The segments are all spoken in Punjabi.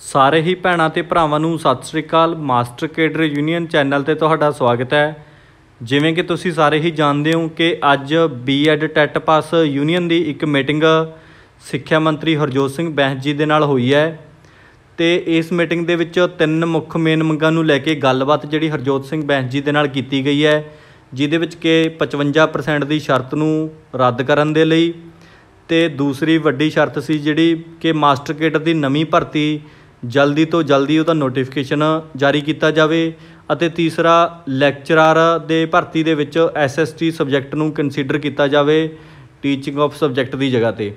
ਸਾਰੇ ਹੀ ਭੈਣਾਂ ਤੇ ਭਰਾਵਾਂ ਨੂੰ Sat Sri Akal master cadre union channel ਤੇ ਤੁਹਾਡਾ ਸਵਾਗਤ ਹੈ ਜਿਵੇਂ ਕਿ ਤੁਸੀਂ ਸਾਰੇ ਹੀ ਜਾਣਦੇ ਹੋ ਕਿ ਅੱਜ ਬੀਐਡ ਟੈਟ ਪਾਸ ਯੂਨੀਅਨ ਦੀ ਇੱਕ ਮੀਟਿੰਗ ਸਿੱਖਿਆ ਮੰਤਰੀ ਹਰਜੋਤ ਸਿੰਘ ਬੈਂਸ ਜੀ ਦੇ ਨਾਲ ਹੋਈ ਹੈ ਤੇ ਇਸ ਮੀਟਿੰਗ ਦੇ ਵਿੱਚ ਤਿੰਨ ਮੁੱਖ ਮੇਨ ਮੰਗਾਂ ਨੂੰ ਲੈ ਕੇ ਗੱਲਬਾਤ ਜਿਹੜੀ ਹਰਜੋਤ ਸਿੰਘ ਬੈਂਸ ਜੀ ਦੇ ਨਾਲ ਕੀਤੀ ਗਈ ਹੈ ਜਿਹਦੇ ਵਿੱਚ ਕਿ 55% ਦੀ ਸ਼ਰਤ ਨੂੰ ਰੱਦ ਕਰਨ ਦੇ ਲਈ ਤੇ ਦੂਸਰੀ ਵੱਡੀ ਸ਼ਰਤ ਸੀ ਜਿਹੜੀ ਕਿ ਮਾਸਟਰ ਕੇਡਰ ਦੀ ਨਵੀਂ ਭਰਤੀ ਜਲਦੀ ਤੋਂ ਜਲਦੀ ਉਹਦਾ ਨੋਟੀਫਿਕੇਸ਼ਨ ਜਾਰੀ ਕੀਤਾ ਜਾਵੇ ਅਤੇ ਤੀਸਰਾ ਲੈਕਚਰਰ ਦੇ ਭਰਤੀ ਦੇ ਵਿੱਚ ਐਸਐਸਟੀ ਸਬਜੈਕਟ ਨੂੰ ਕੰਸੀਡਰ ਕੀਤਾ ਜਾਵੇ ਟੀਚਿੰਗ ਆਫ ਸਬਜੈਕਟ ਦੀ ਜਗ੍ਹਾ ਤੇ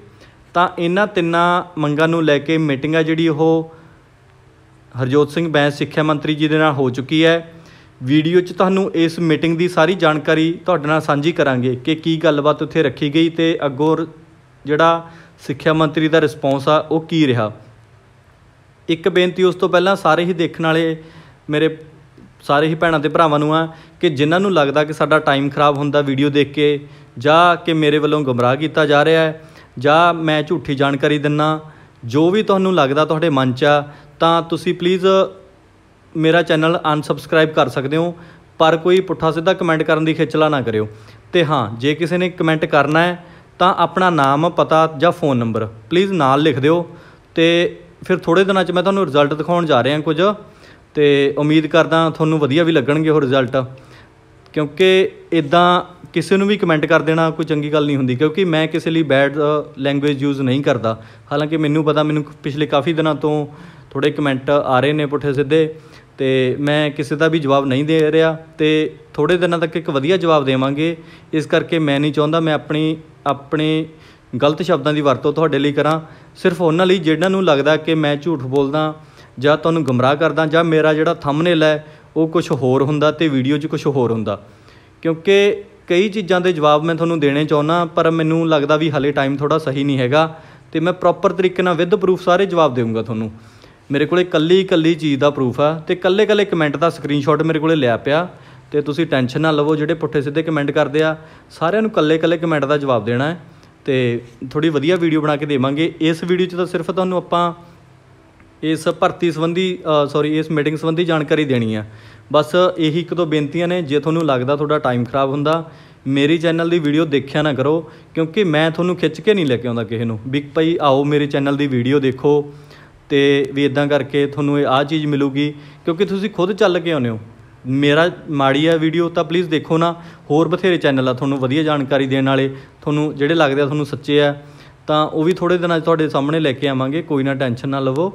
ਤਾਂ ਇਹਨਾਂ ਤਿੰਨਾਂ ਮੰਗਾਂ ਨੂੰ ਲੈ ਕੇ ਮੀਟਿੰਗ ਆ ਜਿਹੜੀ ਉਹ ਹਰਜੋਤ ਸਿੰਘ ਬੈਂਸ ਸਿੱਖਿਆ ਮੰਤਰੀ ਜੀ ਦੇ ਨਾਲ ਹੋ ਚੁੱਕੀ ਹੈ ਵੀਡੀਓ 'ਚ ਤੁਹਾਨੂੰ ਇਸ ਮੀਟਿੰਗ ਦੀ ਸਾਰੀ ਜਾਣਕਾਰੀ ਤੁਹਾਡੇ ਨਾਲ ਸਾਂਝੀ ਕਰਾਂਗੇ ਕਿ ਕੀ ਗੱਲਬਾਤ ਉੱਥੇ ਰੱਖੀ ਗਈ ਤੇ ਅੱਗੋਂ ਜਿਹੜਾ ਸਿੱਖਿਆ ਮੰਤਰੀ ਦਾ ਰਿਸਪੌਂਸ ਆ ਉਹ ਕੀ ਰਿਹਾ ਇੱਕ ਬੇਨਤੀ ਉਸ ਤੋਂ ਪਹਿਲਾਂ ਸਾਰੇ ਹੀ ਦੇਖਣ ਵਾਲੇ ਮੇਰੇ ਸਾਰੇ ਹੀ ਭੈਣਾਂ ਤੇ ਭਰਾਵਾਂ ਨੂੰ ਆ ਕਿ ਜਿਨ੍ਹਾਂ ਨੂੰ ਲੱਗਦਾ ਕਿ ਸਾਡਾ ਟਾਈਮ ਖਰਾਬ ਹੁੰਦਾ ਵੀਡੀਓ ਦੇਖ ਕੇ ਜਾਂ ਕਿ ਮੇਰੇ ਵੱਲੋਂ ਗੁੰਮਰਾਹ ਕੀਤਾ ਜਾ ਰਿਹਾ ਹੈ ਜਾਂ ਮੈਂ ਝੂਠੀ ਜਾਣਕਾਰੀ ਦਿੰਨਾ ਜੋ ਵੀ ਤੁਹਾਨੂੰ ਲੱਗਦਾ ਤੁਹਾਡੇ ਮਨ 'ਚ ਆ ਤਾਂ ਤੁਸੀਂ ਪਲੀਜ਼ ਮੇਰਾ ਚੈਨਲ ਅਨਸਬਸਕ੍ਰਾਈਬ ਕਰ ਸਕਦੇ ਹੋ ਪਰ ਕੋਈ ਪੁੱਠਾ ਸਿੱਧਾ ਕਮੈਂਟ ਕਰਨ ਦੀ ਖੇਚਲਾ ਨਾ ਕਰਿਓ ਤੇ ਹਾਂ ਜੇ ਕਿਸੇ ਨੇ ਕਮੈਂਟ ਕਰਨਾ ਹੈ ਤਾਂ ਆਪਣਾ ਨਾਮ ਪਤਾ ਜਾਂ ਫੋਨ ਨੰਬਰ ਪਲੀਜ਼ ਨਾਲ ਲਿਖ ਦਿਓ ਤੇ ਫਿਰ ਥੋੜੇ ਦਿਨਾਂ 'ਚ ਮੈਂ ਤੁਹਾਨੂੰ ਰਿਜ਼ਲਟ ਦਿਖਾਉਣ ਜਾ ਰਿਹਾ ਕੁਝ ਤੇ ਉਮੀਦ ਕਰਦਾ ਤੁਹਾਨੂੰ ਵਧੀਆ ਵੀ ਲੱਗਣਗੇ ਉਹ ਰਿਜ਼ਲਟ ਕਿਉਂਕਿ ਇਦਾਂ ਕਿਸੇ ਨੂੰ ਵੀ ਕਮੈਂਟ ਕਰ ਦੇਣਾ ਕੋਈ ਚੰਗੀ ਗੱਲ ਨਹੀਂ ਹੁੰਦੀ ਕਿਉਂਕਿ ਮੈਂ ਕਿਸੇ ਲਈ ਬੈਡ ਲੈਂਗੁਏਜ ਯੂਜ਼ ਨਹੀਂ ਕਰਦਾ ਹਾਲਾਂਕਿ ਮੈਨੂੰ ਪਤਾ ਮੈਨੂੰ ਪਿਛਲੇ ਕਾਫੀ ਦਿਨਾਂ ਤੋਂ ਥੋੜੇ ਕਮੈਂਟ ਆ ਰਹੇ ਨੇ ਪੁੱਠੇ ਸਿੱਧੇ ਤੇ ਮੈਂ ਕਿਸੇ ਦਾ ਵੀ ਜਵਾਬ ਨਹੀਂ ਦੇ ਰਿਹਾ ਤੇ ਥੋੜੇ ਦਿਨਾਂ ਤੱਕ ਇੱਕ ਵਧੀਆ ਜਵਾਬ ਦੇਵਾਂਗੇ ਇਸ ਕਰਕੇ ਮੈਂ ਨਹੀਂ ਚਾਹੁੰਦਾ ਮੈਂ ਆਪਣੀ ਆਪਣੇ ਗਲਤ ਸ਼ਬਦਾਂ ਦੀ ਵਰਤੋਂ ਤੁਹਾਡੇ ਲਈ ਕਰਾਂ ਸਿਰਫ ਉਹਨਾਂ ਲਈ ਜਿਹਨਾਂ ਨੂੰ ਲੱਗਦਾ ਕਿ ਮੈਂ ਝੂਠ ਬੋਲਦਾ ਜਾਂ ਤੁਹਾਨੂੰ ਗੁੰਮਰਾਹ ਕਰਦਾ ਜਾਂ ਮੇਰਾ ਜਿਹੜਾ ਥੰਬਨੇਲ ਹੈ ਉਹ ਕੁਝ ਹੋਰ ਹੁੰਦਾ ਤੇ ਵੀਡੀਓ 'ਚ ਕੁਝ ਹੋਰ ਹੁੰਦਾ ਕਿਉਂਕਿ ਕਈ ਚੀਜ਼ਾਂ ਦੇ ਜਵਾਬ ਮੈਂ ਤੁਹਾਨੂੰ ਦੇਣੇ ਚਾਹੁੰਦਾ ਪਰ ਮੈਨੂੰ ਲੱਗਦਾ ਵੀ ਹਲੇ ਟਾਈਮ ਥੋੜਾ ਸਹੀ ਨਹੀਂ ਹੈਗਾ ਤੇ ਮੈਂ ਪ੍ਰੋਪਰ ਤਰੀਕੇ ਨਾਲ ਵਿਦ ਪ੍ਰੂਫ ਸਾਰੇ ਜਵਾਬ ਦੇਵਾਂਗਾ ਤੁਹਾਨੂੰ ਮੇਰੇ ਕੋਲੇ ਕੱਲੀ ਕੱਲੀ ਚੀਜ਼ ਦਾ ਪ੍ਰੂਫ ਆ ਤੇ ਕੱਲੇ ਕੱਲੇ ਕਮੈਂਟ ਦਾ ਸਕਰੀਨਸ਼ਾਟ ਮੇਰੇ ਕੋਲੇ ਲਿਆ ਪਿਆ ਤੇ ਤੁਸੀਂ ਟੈਨਸ਼ਨ ਨਾ ਲਵੋ ਜਿਹੜੇ ਪੁੱਠੇ ਸਿੱਧੇ ਕਮੈਂਟ ਕਰਦੇ ਆ ਸਾਰਿਆਂ ਨੂੰ ਕੱਲੇ ਕੱਲੇ ਕਮੈਂਟ ਦਾ ਜਵਾਬ ਦੇਣਾ ਹੈ ਤੇ ਥੋੜੀ ਵਧੀਆ ਵੀਡੀਓ ਬਣਾ ਕੇ ਦੇਵਾਂਗੇ ਇਸ ਵੀਡੀਓ 'ਚ ਤਾਂ ਸਿਰਫ ਤੁਹਾਨੂੰ ਆਪਾਂ ਇਸ ਭਰਤੀ ਸੰਬੰਧੀ ਸੌਰੀ ਇਸ ਮੀਟਿੰਗ ਸੰਬੰਧੀ ਜਾਣਕਾਰੀ ਦੇਣੀ ਆ ਬਸ ਇਹੀ ਇੱਕ ਤੋਂ ਬੇਨਤੀਆਂ ਨੇ ਜੇ ਤੁਹਾਨੂੰ ਲੱਗਦਾ ਤੁਹਾਡਾ ਟਾਈਮ ਖਰਾਬ ਹੁੰਦਾ ਮੇਰੀ ਚੈਨਲ ਦੀ ਵੀਡੀਓ ਦੇਖਿਆ ਨਾ ਕਰੋ ਕਿਉਂਕਿ ਮੈਂ ਤੁਹਾਨੂੰ ਖਿੱਚ ਕੇ ਨਹੀਂ ਲੈ ਕੇ ਆਉਂਦਾ ਕਿਸੇ ਨੂੰ ਵੀ ਭਾਈ ਆਓ ਮੇਰੇ ਚੈਨਲ ਦੀ ਵੀਡੀਓ ਦੇਖੋ ਤੇ ਵੀ ਇਦਾਂ ਕਰਕੇ ਤੁਹਾਨੂੰ ਇਹ ਆ ਚੀਜ਼ ਮਿਲੂਗੀ ਕਿਉਂਕਿ ਤੁਸੀਂ ਖੁਦ ਚੱਲ ਕੇ ਆਉਨੇ ਹੋ ਮੇਰਾ ਮਾੜੀ ਆ ਵੀਡੀਓ ਤਾਂ ਪਲੀਜ਼ ਦੇਖੋ ਨਾ ਹੋਰ ਬਥੇਰੇ ਚੈਨਲ ਆ ਤੁਹਾਨੂੰ ਵਧੀਆ ਜਾਣਕਾਰੀ ਦੇਣ ਵਾਲੇ ਤੁਹਾਨੂੰ ਜਿਹੜੇ ਲੱਗਦੇ ਆ ਤੁਹਾਨੂੰ ਸੱਚੇ ਆ ਤਾਂ ਉਹ ਵੀ ਥੋੜੇ ਦਿਨਾਂ 'ਚ ਤੁਹਾਡੇ ਸਾਹਮਣੇ ਲੈ ਕੇ ਆਵਾਂਗੇ ਕੋਈ ਨਾ ਟੈਨਸ਼ਨ ਨਾ ਲਵੋ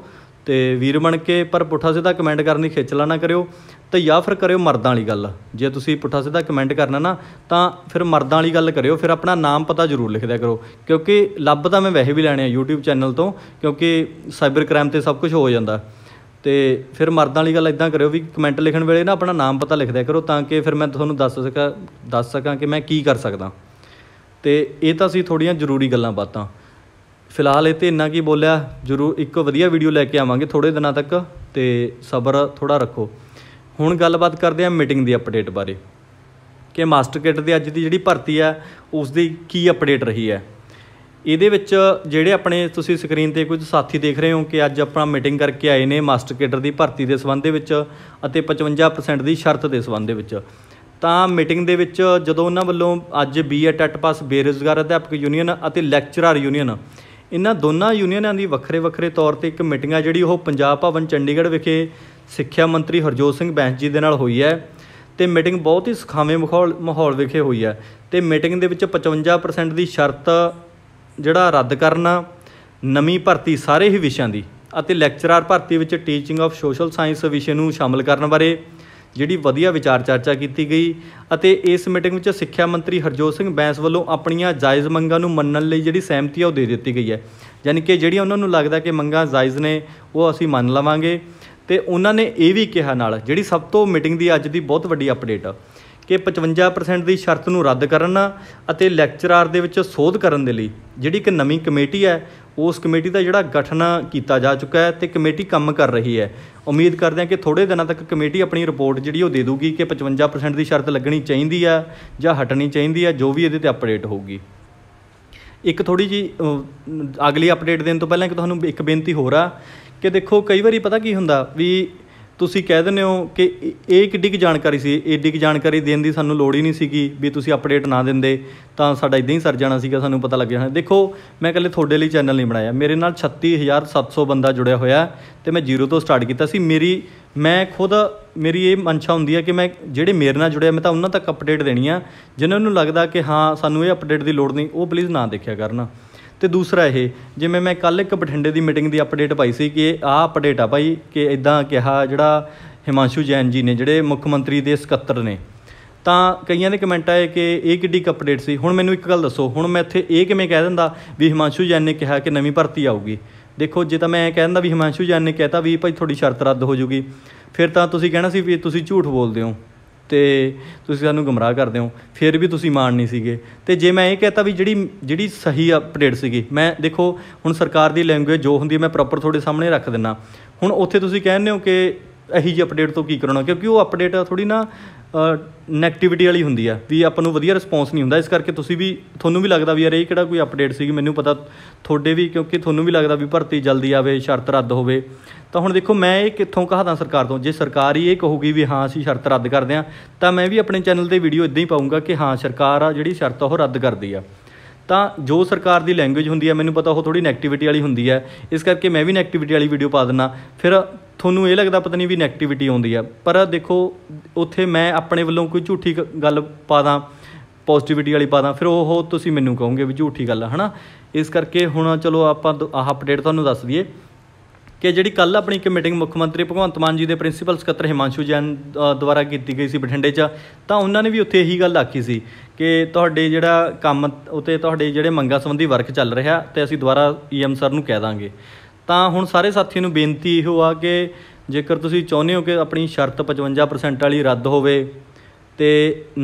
ਤੇ ਵੀਰ ਬਣ ਕੇ ਪਰ ਪੁੱਠਾ ਸਿੱਧਾ ਕਮੈਂਟ ਕਰਨ ਦੀ ਖੇਚਲਾ ਨਾ ਕਰਿਓ ਤੇ ਜਾਂ ਫਿਰ ਕਰਿਓ ਮਰਦਾਂ ਵਾਲੀ ਗੱਲ ਜੇ ਤੁਸੀਂ ਪੁੱਠਾ ਸਿੱਧਾ ਕਮੈਂਟ ਕਰਨਾ ਨਾ ਤਾਂ ਫਿਰ ਮਰਦਾਂ ਵਾਲੀ ਗੱਲ ਕਰਿਓ ਫਿਰ ਆਪਣਾ ਨਾਮ ਪਤਾ ਜ਼ਰੂਰ ਲਿਖ ਦਿਆ ਕਰੋ ਕਿਉਂਕਿ ਲੱਭ ਤਾਂ ਮੈਂ ਵੈਸੇ ਵੀ ਲੈਣੇ ਆ YouTube ਚੈਨਲ ਤੋਂ ਕਿਉਂਕਿ ਸਾਈਬਰ ਕ੍ਰਾਈਮ ਤੇ ਸਭ ਕੁਝ ਹੋ ਜਾਂਦਾ ਤੇ ਫਿਰ ਮਰਦਾਂ ਵਾਲੀ ਗੱਲ ਇਦਾਂ ਕਰਿਓ ਵੀ ਕਮੈਂਟ ਲਿਖਣ ਵੇਲੇ ਨਾ ਆਪਣਾ ਨਾਮ ਪਤਾ ਲਿਖ ਦਿਆ ਕਰੋ ਤਾਂ ਕਿ ਫਿਰ ਮੈਂ ਤੁਹਾਨੂੰ ਦੱਸ ਸਕਾਂ ਦੱਸ ਸਕਾਂ ਕਿ ਮੈਂ ਕੀ ਕਰ ਸਕਦਾ ਤੇ ਇਹ ਤਾਂ ਸੀ ਥੋੜੀਆਂ ਜ਼ਰੂਰੀ ਗੱਲਾਂ ਬਾਤਾਂ ਫਿਲਹਾਲ ਇਹ ਤੇ ਇੰਨਾ ਕੀ ਬੋਲਿਆ ਜ਼ਰੂਰ ਇੱਕ ਵਧੀਆ ਵੀਡੀਓ ਲੈ ਕੇ ਆਵਾਂਗੇ ਥੋੜੇ ਦਿਨਾਂ ਤੱਕ ਤੇ ਸਬਰ ਥੋੜਾ ਰੱਖੋ ਹੁਣ ਗੱਲਬਾਤ ਕਰਦੇ ਆ ਮੀਟਿੰਗ ਦੀ ਅਪਡੇਟ ਬਾਰੇ ਕਿ ਮਾਸਟਰ ਕਿਟ ਦੀ ਅੱਜ ਦੀ ਜਿਹੜੀ ਭਰਤੀ ਆ ਉਸ ਦੀ ਕੀ ਅਪਡੇਟ ਰਹੀ ਹੈ ਇਹਦੇ ਵਿੱਚ ਜਿਹੜੇ ਆਪਣੇ ਤੁਸੀਂ ਸਕਰੀਨ ਤੇ ਕੁਝ ਸਾਥੀ ਦੇਖ ਰਹੇ ਹੋ ਕਿ ਅੱਜ ਆਪਣਾ ਮੀਟਿੰਗ ਕਰਕੇ ਆਏ ਨੇ ਮਾਸਟਰ ਕੇਡਰ ਦੀ ਭਰਤੀ ਦੇ ਸਬੰਧ ਦੇ ਵਿੱਚ ਅਤੇ 55% ਦੀ ਸ਼ਰਤ ਦੇ ਸਬੰਧ ਦੇ ਵਿੱਚ ਤਾਂ ਮੀਟਿੰਗ ਦੇ ਵਿੱਚ ਜਦੋਂ ਉਹਨਾਂ ਵੱਲੋਂ ਅੱਜ ਬੀਏ ਟੱਟ ਪਾਸ ਬੇਰੋਜ਼ਗਾਰ ਅਧਿਆਪਕ ਯੂਨੀਅਨ ਅਤੇ ਲੈਕਚਰਰ ਯੂਨੀਅਨ ਇਹਨਾਂ ਦੋਨਾਂ ਯੂਨੀਅਨਾਂ ਦੀ ਵੱਖਰੇ ਵੱਖਰੇ ਤੌਰ ਤੇ ਇੱਕ ਮੀਟਿੰਗ ਆ ਜਿਹੜੀ ਉਹ ਪੰਜਾਬ ਭਵਨ ਚੰਡੀਗੜ੍ਹ ਵਿਖੇ ਸਿੱਖਿਆ ਮੰਤਰੀ ਹਰਜੋਤ ਸਿੰਘ ਬੈਂਸ ਜੀ ਦੇ ਨਾਲ ਹੋਈ ਹੈ ਤੇ ਮੀਟਿੰਗ ਬਹੁਤ ਹੀ ਸੁਖਾਵੇਂ ਮਾਹੌਲ ਮਾਹੌਲ ਵਿਖੇ ਹੋਈ ਹੈ ਤੇ ਮੀਟਿੰਗ ਦੇ ਵਿੱਚ 55% ਦੀ ਸ਼ਰਤ ਜਿਹੜਾ ਰੱਦ ਕਰਨਾ ਨਵੀਂ ਭਰਤੀ ਸਾਰੇ ਹੀ ਵਿਸ਼ਿਆਂ ਦੀ ਅਤੇ ਲੈਕਚਰਰ ਭਰਤੀ ਵਿੱਚ ਟੀਚਿੰਗ ਆਫ ਸੋਸ਼ਲ ਸਾਇੰਸ ਵਿਸ਼ੇ ਨੂੰ ਸ਼ਾਮਲ ਕਰਨ ਬਾਰੇ ਜਿਹੜੀ ਵਧੀਆ ਵਿਚਾਰ ਚਰਚਾ ਕੀਤੀ ਗਈ ਅਤੇ ਇਸ ਮੀਟਿੰਗ ਵਿੱਚ ਸਿੱਖਿਆ ਮੰਤਰੀ ਹਰਜੋਤ ਸਿੰਘ ਬੈਂਸ ਵੱਲੋਂ ਆਪਣੀਆਂ ਜਾਇਜ਼ ਮੰਗਾਂ ਨੂੰ ਮੰਨਣ ਲਈ ਜਿਹੜੀ ਸਹਿਮਤੀ ਆ ਉਹ ਦੇ ਦਿੱਤੀ ਗਈ ਹੈ ਯਾਨੀ ਕਿ ਜਿਹੜੀਆਂ ਉਹਨਾਂ ਨੂੰ ਲੱਗਦਾ ਕਿ ਮੰਗਾਂ ਜਾਇਜ਼ ਨੇ ਉਹ ਅਸੀਂ ਮੰਨ ਲਵਾਂਗੇ ਤੇ ਉਹਨਾਂ ਨੇ ਇਹ ਵੀ ਕਿਹਾ ਨਾਲ ਜਿਹੜੀ ਸਭ ਤੋਂ ਮੀਟਿੰਗ ਦੀ ਅੱਜ ਦੀ ਬਹੁਤ ਵੱਡੀ ਅਪਡੇਟ ਆ ਕਿ 55% ਦੀ ਸ਼ਰਤ ਨੂੰ ਰੱਦ ਕਰਨ ਅਤੇ ਲੈਕਚਰਾਰ ਦੇ ਵਿੱਚ ਸੋਧ ਕਰਨ ਦੇ ਲਈ ਜਿਹੜੀ ਇੱਕ ਨਵੀਂ ਕਮੇਟੀ ਹੈ ਉਸ ਕਮੇਟੀ ਦਾ ਜਿਹੜਾ ਗਠਨ ਕੀਤਾ ਜਾ ਚੁੱਕਾ ਹੈ ਤੇ ਕਮੇਟੀ ਕੰਮ ਕਰ ਰਹੀ ਹੈ ਉਮੀਦ ਕਰਦੇ ਹਾਂ ਕਿ ਥੋੜੇ ਦਿਨਾਂ ਤੱਕ ਕਮੇਟੀ ਆਪਣੀ ਰਿਪੋਰਟ ਜਿਹੜੀ ਉਹ ਦੇ ਦੂਗੀ ਕਿ 55% ਦੀ ਸ਼ਰਤ ਲੱਗਣੀ ਚਾਹੀਦੀ ਆ ਜਾਂ ਹਟਣੀ ਚਾਹੀਦੀ ਆ ਜੋ ਵੀ ਇਹਦੇ ਤੇ ਅਪਡੇਟ ਹੋਊਗੀ ਇੱਕ ਥੋੜੀ ਜੀ ਅਗਲੀ ਅਪਡੇਟ ਦੇਣ ਤੋਂ ਪਹਿਲਾਂ ਇੱਕ ਤੁਹਾਨੂੰ ਇੱਕ ਬੇਨਤੀ ਹੋਰ ਆ ਕਿ ਦੇਖੋ ਕਈ ਵਾਰੀ ਪਤਾ ਕੀ ਹੁੰਦਾ ਵੀ ਤੁਸੀਂ ਕਹਿ ਦਿੰਦੇ ਹੋ ਕਿ ਇਹ ਕਿੱਡੀ ਕੁ ਜਾਣਕਾਰੀ ਸੀ ਏਡੀ ਕੁ ਜਾਣਕਾਰੀ ਦੇਣ ਦੀ ਸਾਨੂੰ ਲੋੜ ਹੀ ਨਹੀਂ ਸੀਗੀ ਵੀ ਤੁਸੀਂ ਅਪਡੇਟ ਨਾ ਦਿੰਦੇ ਤਾਂ ਸਾਡਾ ਇਦਾਂ ਹੀ ਸਰ ਜਾਣਾ ਸੀਗਾ ਸਾਨੂੰ ਪਤਾ ਲੱਗ ਜਾਣਾ ਦੇਖੋ ਮੈਂ ਕੱਲੇ ਤੁਹਾਡੇ ਲਈ ਚੈਨਲ ਨਹੀਂ ਬਣਾਇਆ ਮੇਰੇ ਨਾਲ 36700 ਬੰਦਾ ਜੁੜਿਆ ਹੋਇਆ ਤੇ ਮੈਂ ਜ਼ੀਰੋ ਤੋਂ ਸਟਾਰਟ ਕੀਤਾ ਸੀ ਮੇਰੀ ਮੈਂ ਖੁਦ ਮੇਰੀ ਇਹ ਮਨਸ਼ਾ ਹੁੰਦੀ ਹੈ ਕਿ ਮੈਂ ਜਿਹੜੇ ਮੇਰੇ ਨਾਲ ਜੁੜਿਆ ਮੈਂ ਤਾਂ ਉਹਨਾਂ ਤੱਕ ਅਪਡੇਟ ਦੇਣੀ ਆ ਜਿਨ੍ਹਾਂ ਨੂੰ ਲੱਗਦਾ ਕਿ ਹਾਂ ਸਾਨੂੰ ਇਹ ਅਪਡੇਟ ਦੀ ਲੋੜ ਨਹੀਂ ਉਹ ਪਲੀਜ਼ ਨਾ ਦੇਖਿਆ ਕਰਨਾ ਤੇ ਦੂਸਰਾ ਇਹ ਜਿਵੇਂ ਮੈਂ ਕੱਲ ਇੱਕ ਬਠਿੰਡੇ ਦੀ ਮੀਟਿੰਗ ਦੀ ਅਪਡੇਟ ਪਾਈ ਸੀ ਕਿ ਆਹ ਅਪਡੇਟ ਆ ਭਾਈ ਕਿ ਇਦਾਂ ਕਿਹਾ ਜਿਹੜਾ ਹਿਮਾਂਸ਼ੂ ਜੈਨ ਜੀ ਨੇ ਜਿਹੜੇ ਮੁੱਖ ਮੰਤਰੀ ਦੇ ਸਕੱਤਰ ਨੇ ਤਾਂ ਕਈਆਂ ਨੇ ਕਮੈਂਟ ਆਏ ਕਿ ਇਹ ਕਿੱਡੀ ਅਪਡੇਟ ਸੀ ਹੁਣ ਮੈਨੂੰ ਇੱਕ ਗੱਲ ਦੱਸੋ ਹੁਣ ਮੈਂ ਇੱਥੇ ਇਹ ਕਿਵੇਂ ਕਹਿ ਦਿੰਦਾ ਵੀ ਹਿਮਾਂਸ਼ੂ ਜੈਨ ਨੇ ਕਿਹਾ ਕਿ ਨਵੀਂ ਭਰਤੀ ਆਊਗੀ ਦੇਖੋ ਜੇ ਤਾਂ ਮੈਂ ਕਹਿ ਦਿੰਦਾ ਵੀ ਹਿਮਾਂਸ਼ੂ ਜੈਨ ਨੇ ਕਹਿਤਾ ਵੀ ਭਾਈ ਤੁਹਾਡੀ ਸ਼ਰਤ ਰੱਦ ਹੋ ਜੂਗੀ ਫਿਰ ਤਾਂ ਤੁਸੀਂ ਕਹਿਣਾ ਸੀ ਵੀ ਤੁਸੀਂ ਝੂਠ ਬੋਲਦੇ ਹੋ ਤੇ ਤੁਸੀਂ ਸਾਨੂੰ ਗਮਰਾਹ ਕਰਦੇ ਹੋ ਫਿਰ ਵੀ ਤੁਸੀਂ ਮਾਨ ਨਹੀਂ ਸੀਗੇ ਤੇ ਜੇ ਮੈਂ ਇਹ ਕਹਤਾ ਵੀ ਜਿਹੜੀ ਜਿਹੜੀ ਸਹੀ ਅਪਡੇਟ ਸੀਗੀ ਮੈਂ ਦੇਖੋ ਹੁਣ ਸਰਕਾਰ ਦੀ ਲੈਂਗੁਏਜ ਜੋ ਹੁੰਦੀ ਹੈ ਮੈਂ ਪ੍ਰੋਪਰ ਤੁਹਾਡੇ ਸਾਹਮਣੇ ਰੱਖ ਦਿੰਨਾ ਹੁਣ ਉੱਥੇ ਤੁਸੀਂ ਕਹਿੰਦੇ ਹੋ ਕਿ ਇਹੀ ਜੀ ਅਪਡੇਟ ਤੋਂ ਕੀ ਕਰਨਾ ਕਿਉਂਕਿ ਉਹ ਅਪਡੇਟ ਥੋੜੀ ਨਾ ਨੈਗੇਟਿਵਿਟੀ ਵਾਲੀ ਹੁੰਦੀ ਆ ਵੀ ਆਪਾਂ ਨੂੰ ਵਧੀਆ ਰਿਸਪੌਂਸ ਨਹੀਂ ਹੁੰਦਾ ਇਸ ਕਰਕੇ ਤੁਸੀਂ ਵੀ ਤੁਹਾਨੂੰ ਵੀ ਲੱਗਦਾ ਵੀ ਯਾਰ ਇਹ ਕਿਹੜਾ ਕੋਈ ਅਪਡੇਟ ਸੀਗੀ ਮੈਨੂੰ ਪਤਾ ਤੁਹਾਡੇ ਵੀ ਕਿਉਂਕਿ ਤੁਹਾਨੂੰ ਵੀ ਲੱਗਦਾ ਵੀ ਭਰਤੀ ਜਲਦੀ ਆਵੇ ਸ਼ਰਤ ਰੱਦ ਹੋਵੇ ਤਾਂ ਹੁਣ ਦੇਖੋ ਮੈਂ ਇਹ ਕਿੱਥੋਂ ਕਹਾਦਾ ਸਰਕਾਰ ਤੋਂ ਜੇ ਸਰਕਾਰ ਹੀ ਇਹ ਕਹੂਗੀ ਵੀ ਹਾਂ ਅਸੀਂ ਸ਼ਰਤ ਰੱਦ ਕਰਦੇ ਆ ਤਾਂ ਮੈਂ ਵੀ ਆਪਣੇ ਚੈਨਲ ਤੇ ਵੀਡੀਓ ਇਦਾਂ ਹੀ ਪਾਉਂਗਾ ਕਿ ਹਾਂ ਸਰਕਾਰ ਆ ਜਿਹੜੀ ਸ਼ਰਤ ਉਹ ਰੱਦ ਕਰਦੀ ਆ ਤਾਂ ਜੋ ਸਰਕਾਰ ਦੀ ਲੈਂਗੁਏਜ ਹੁੰਦੀ ਹੈ ਮੈਨੂੰ ਪਤਾ ਉਹ ਥੋੜੀ ਨੈਗੇਟਿਵਿਟੀ ਵਾਲੀ ਹੁੰਦੀ ਹੈ ਇਸ ਕਰਕੇ ਮੈਂ ਵੀ ਨੈਗੇਟਿਵਿਟੀ ਵਾਲੀ ਵੀਡੀਓ ਪਾ ਦਿੰਨਾ ਫਿਰ ਤੁਹਾਨੂੰ ਇਹ ਲੱਗਦਾ ਪਤਾ ਨਹੀਂ ਵੀ ਨੈਗੇਟਿਵਿਟੀ ਆਉਂਦੀ ਆ ਪਰ ਦੇਖੋ ਉੱਥੇ ਮੈਂ ਆਪਣੇ ਵੱਲੋਂ ਕੋਈ ਝੂਠੀ ਗੱਲ ਪਾ ਦਾਂ ਪੋਜ਼ਿਟਿਵਿਟੀ ਵਾਲੀ ਪਾ ਦਾਂ ਫਿਰ ਉਹ ਤੁਸੀਂ ਮੈਨੂੰ ਕਹੋਗੇ ਵੀ ਝੂਠੀ ਗੱਲ ਹੈ ਹਨਾ ਇਸ ਕਰਕੇ ਹੁਣ ਚਲੋ ਆਪਾਂ ਆਹ ਅਪਡੇਟ ਤੁਹਾਨੂੰ ਦੱਸ ਦਈਏ ਕਿ ਜਿਹੜੀ ਕੱਲ ਆਪਣੀ ਇੱਕ ਮੀਟਿੰਗ ਮੁੱਖ ਮੰਤਰੀ ਭਗਵੰਤ ਮਾਨ ਜੀ ਦੇ ਪ੍ਰਿੰਸੀਪਲ ਸਕੱਤਰ ਹਿਮਾਂਸ਼ੂ ਜੈਨ ਦੁਆਰਾ ਕੀਤੀ ਗਈ ਸੀ ਬਠਿੰਡੇ 'ਚ ਤਾਂ ਉਹਨਾਂ ਨੇ ਵੀ ਉੱਥੇ ਇਹੀ ਗੱਲ ਆਖੀ ਸੀ ਕਿ ਤੁਹਾਡੇ ਜਿਹੜਾ ਕੰਮ ਉਤੇ ਤੁਹਾਡੇ ਜਿਹੜੇ ਮੰਗਾ ਸੰਬੰਧੀ ਵਰਕ ਚੱਲ ਰਿਹਾ ਤੇ ਅਸੀਂ ਦੁਬਾਰਾ ਈਐਮ e ਸਰ ਨੂੰ ਕਹਿ ਦਾਂਗੇ ਤਾਂ ਹੁਣ ਸਾਰੇ ਸਾਥੀਆਂ ਨੂੰ ਬੇਨਤੀ ਇਹੋ ਆ ਕਿ ਜੇਕਰ ਤੁਸੀਂ ਚਾਹੁੰਦੇ ਹੋ ਕਿ ਆਪਣੀ ਸ਼ਰਤ 55% ਵਾਲੀ ਰੱਦ ਹੋਵੇ ਤੇ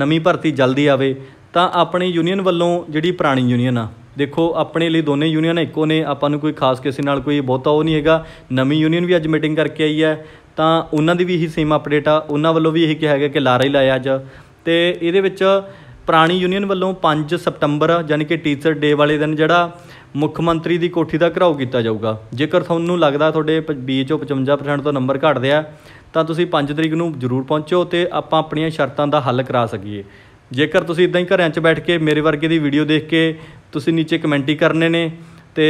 ਨਵੀਂ ਭਰਤੀ ਜਲਦੀ ਆਵੇ ਤਾਂ ਆਪਣੀ ਯੂਨੀਅਨ ਵੱਲੋਂ ਜਿਹੜੀ ਪੁਰਾਣੀ ਯੂਨੀਅਨ ਆ ਦੇਖੋ ਆਪਣੇ ਲਈ ਦੋਨੇ ਯੂਨੀਅਨ ਇੱਕੋ ਨੇ ਆਪਾਂ ਨੂੰ ਕੋਈ ਖਾਸ ਕਿਸੇ ਨਾਲ ਕੋਈ ਬਹੁਤਾ ਉਹ ਨਹੀਂ ਹੈਗਾ ਨਵੀਂ ਯੂਨੀਅਨ ਵੀ ਅੱਜ ਮੀਟਿੰਗ ਕਰਕੇ ਆਈ ਹੈ ਤਾਂ ਉਹਨਾਂ ਦੀ ਵੀ ਇਹੀ ਸੇਮ ਅਪਡੇਟ ਆ ਉਹਨਾਂ ਵੱਲੋਂ ਵੀ ਇਹੀ ਕਿਹਾ ਹੈਗਾ ਕਿ ਲਾਰਾ ਹੀ ਲਾਇਆ ਅੱਜ ਤੇ ਇਹਦੇ ਵਿੱਚ ਪੁਰਾਣੀ ਯੂਨੀਅਨ ਵੱਲੋਂ 5 ਸਪਟੰਬਰ ਯਾਨੀ ਕਿ ਟੀਚਰ ਡੇ ਵਾਲੇ ਦਿਨ ਜਿਹੜਾ ਮੁੱਖ ਮੰਤਰੀ ਦੀ ਕੋਠੀ ਦਾ ਘਰਾਓ ਕੀਤਾ ਜਾਊਗਾ ਜੇਕਰ ਤੁਹਾਨੂੰ ਲੱਗਦਾ ਤੁਹਾਡੇ 20 ਚੋਂ 55% ਤੋਂ ਨੰਬਰ ਘਟਦੇ ਆ ਤਾਂ ਤੁਸੀਂ 5 ਤਰੀਕ ਨੂੰ ਜ਼ਰੂਰ ਪਹੁੰਚੋ ਤੇ ਆਪਾਂ ਆਪਣੀਆਂ ਸ਼ਰਤਾਂ ਦਾ ਹੱਲ ਕਰਾ ਸਕੀਏ ਜੇਕਰ ਤੁਸੀਂ ਇਦਾਂ ਹੀ ਘਰਾਂ 'ਚ ਬੈਠ ਕੇ ਮੇਰੇ ਵਰਗੇ ਦੀ ਵੀਡੀਓ ਦੇਖ ਕੇ ਤੁਸੀਂ ਨੀਚੇ ਕਮੈਂਟ ਹੀ ਕਰਨੇ ਨੇ ਤੇ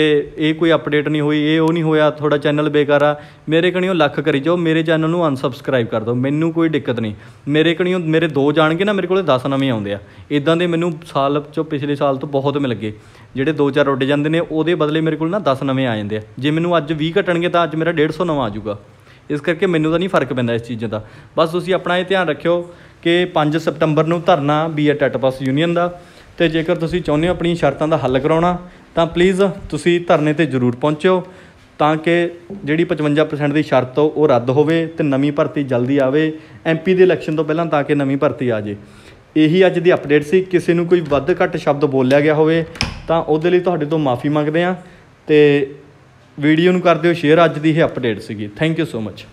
ਇਹ ਕੋਈ ਅਪਡੇਟ ਨਹੀਂ ਹੋਈ ਇਹ ਉਹ ਨਹੀਂ ਹੋਇਆ ਤੁਹਾਡਾ ਚੈਨਲ ਬੇਕਾਰ ਆ ਮੇਰੇ ਕਣੀਓ ਲੱਖ ਕਰੀ ਜਾਓ ਮੇਰੇ ਚੈਨਲ ਨੂੰ ਅਨਸਬਸਕ੍ਰਾਈਬ ਕਰ ਦਿਓ ਮੈਨੂੰ ਕੋਈ ਦਿੱਕਤ ਨਹੀਂ ਮੇਰੇ ਕਣੀਓ ਮੇਰੇ ਦੋ ਜਾਣਗੇ ਨਾ ਮੇਰੇ ਕੋਲੇ 10 ਨਵੇਂ ਆਉਂਦੇ ਆ ਇਦਾਂ ਦੇ ਮੈਨੂੰ ਸਾਲ ਚੋਂ ਪਿਛਲੇ ਸਾਲ ਤੋਂ ਬਹੁਤ ਮਿਲ ਗਏ ਜਿਹੜੇ ਦੋ ਚਾਰ ਉੱਡ ਜਾਂਦੇ ਨੇ ਉਹਦੇ ਬਦਲੇ ਮੇਰੇ ਕੋਲ ਨਾ 10 ਨਵੇਂ ਆ ਜਾਂਦੇ ਆ ਜੇ ਮੈਨੂੰ ਅੱਜ 20 ਘਟਣਗੇ ਤਾਂ ਅੱਜ ਮੇਰਾ 150 ਨਵਾਂ ਆ ਜਾਊਗਾ ਇਸ ਕਰਕੇ ਮੈਨੂੰ ਤਾਂ ਨਹੀਂ ਫਰਕ ਪੈਂਦਾ ਇਸ ਚੀਜ਼ਾਂ ਦਾ ਬਸ ਤੁਸੀਂ ਆਪਣਾ ਇਹ ਧਿਆਨ ਰੱਖਿਓ ਕਿ 5 ਸਤੰਬਰ ਨੂੰ ਧਰਨਾ ਬੀਐਟ ਟੈਟਪਸ ਯੂਨੀਅਨ ਦਾ ਤੇ ਜੇਕਰ ਤੁਸੀਂ ਚਾਹੁੰਦੇ ਹੋ ਆਪਣੀ ਸ਼ਰਤਾਂ ਦਾ ਹੱਲ ਕਰਾਉਣਾ ਤਾਂ ਪਲੀਜ਼ ਤੁਸੀਂ ਧਰਨੇ ਤੇ ਜ਼ਰੂਰ ਪਹੁੰਚਿਓ ਤਾਂ ਕਿ ਜਿਹੜੀ 55% ਦੀ ਸ਼ਰਤ ਉਹ ਰੱਦ ਹੋਵੇ ਤੇ ਨਵੀਂ ਭਰਤੀ ਜਲਦੀ ਆਵੇ ਐਮਪੀ ਦੇ ਇਲੈਕਸ਼ਨ ਤੋਂ ਪਹਿਲਾਂ ਤਾਂ ਕਿ ਨਵੀਂ ਭਰਤੀ ਆ ਜੇ ਇਹੀ ਅੱਜ ਦੀ ਅਪਡੇਟ ਸੀ ਕਿਸੇ ਨੂੰ ਕੋਈ ਵੱਧ ਘੱਟ ਸ਼ਬਦ ਬੋਲਿਆ ਗਿਆ ਹੋਵੇ ਤਾਂ ਉਹਦੇ ਲਈ ਤੁਹਾਡੇ ਤੋਂ ਮਾਫੀ ਮੰਗਦੇ ਆ ਤੇ ਵੀਡੀਓ ਨੂੰ ਕਰ ਦਿਓ ਸ਼ੇਅਰ ਅੱਜ ਦੀ ਇਹ ਅਪਡੇਟ ਸੀਗੀ ਥੈਂਕ ਯੂ ਸੋ ਮੱਚ